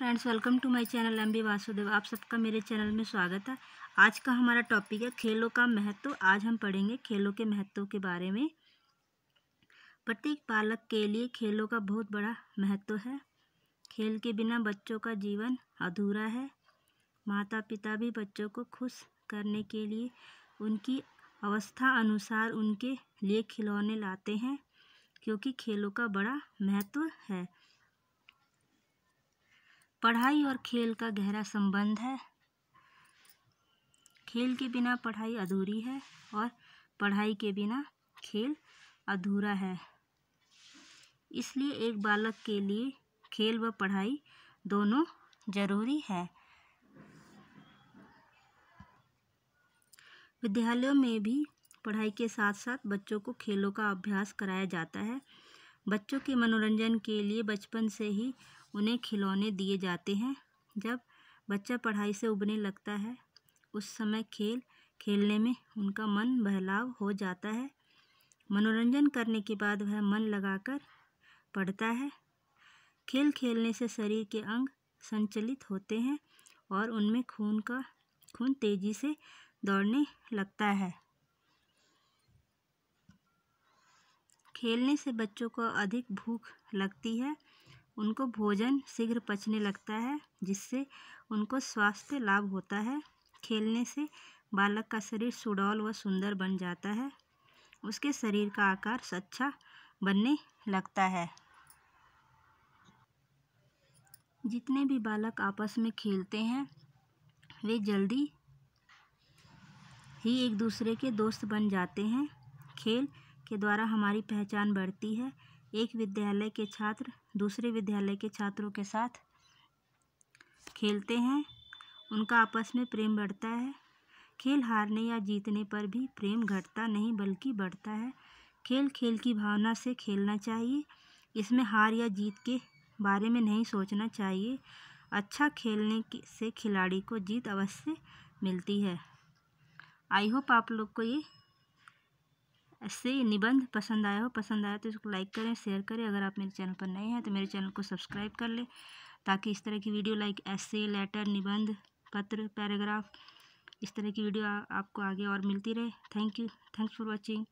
friends welcome to my channel M B Vasudev आप सबका मेरे चैनल में स्वागत है आज का हमारा टॉपिक है खेलों का महत्व आज हम पढ़ेंगे खेलों के महत्व के बारे में प्रत्येक बालक के लिए खेलों का बहुत बड़ा महत्व है खेल के बिना बच्चों का जीवन अधूरा है माता पिता भी बच्चों को खुश करने के लिए उनकी अवस्था अनुसार उनके लिए खिलौने लाते हैं क्योंकि खेलों का बड़ा महत्व है पढ़ाई और खेल का गहरा संबंध है खेल के बिना पढ़ाई अधूरी है और पढ़ाई के बिना खेल अधूरा है इसलिए एक बालक के लिए खेल व पढ़ाई दोनों जरूरी है विद्यालयों में भी पढ़ाई के साथ साथ बच्चों को खेलों का अभ्यास कराया जाता है बच्चों के मनोरंजन के लिए बचपन से ही उन्हें खिलौने दिए जाते हैं जब बच्चा पढ़ाई से उबने लगता है उस समय खेल खेलने में उनका मन बहलाव हो जाता है मनोरंजन करने के बाद वह मन लगाकर पढ़ता है खेल खेलने से शरीर के अंग संचलित होते हैं और उनमें खून का खून तेज़ी से दौड़ने लगता है खेलने से बच्चों को अधिक भूख लगती है उनको भोजन शीघ्र पचने लगता है जिससे उनको स्वास्थ्य लाभ होता है खेलने से बालक का शरीर सुडौल व सुंदर बन जाता है उसके शरीर का आकार सच्चा बनने लगता है जितने भी बालक आपस में खेलते हैं वे जल्दी ही एक दूसरे के दोस्त बन जाते हैं खेल के द्वारा हमारी पहचान बढ़ती है एक विद्यालय के छात्र दूसरे विद्यालय के छात्रों के साथ खेलते हैं उनका आपस में प्रेम बढ़ता है खेल हारने या जीतने पर भी प्रेम घटता नहीं बल्कि बढ़ता है खेल खेल की भावना से खेलना चाहिए इसमें हार या जीत के बारे में नहीं सोचना चाहिए अच्छा खेलने से खिलाड़ी को जीत अवश्य मिलती है आई होप आप लोग को ये से निबंध पसंद आया हो पसंद आया तो इसको लाइक करें शेयर करें अगर आप मेरे चैनल पर नए हैं तो मेरे चैनल को सब्सक्राइब कर लें ताकि इस तरह की वीडियो लाइक ऐसे लेटर निबंध पत्र पैराग्राफ इस तरह की वीडियो आ, आपको आगे और मिलती रहे thank you thanks for watching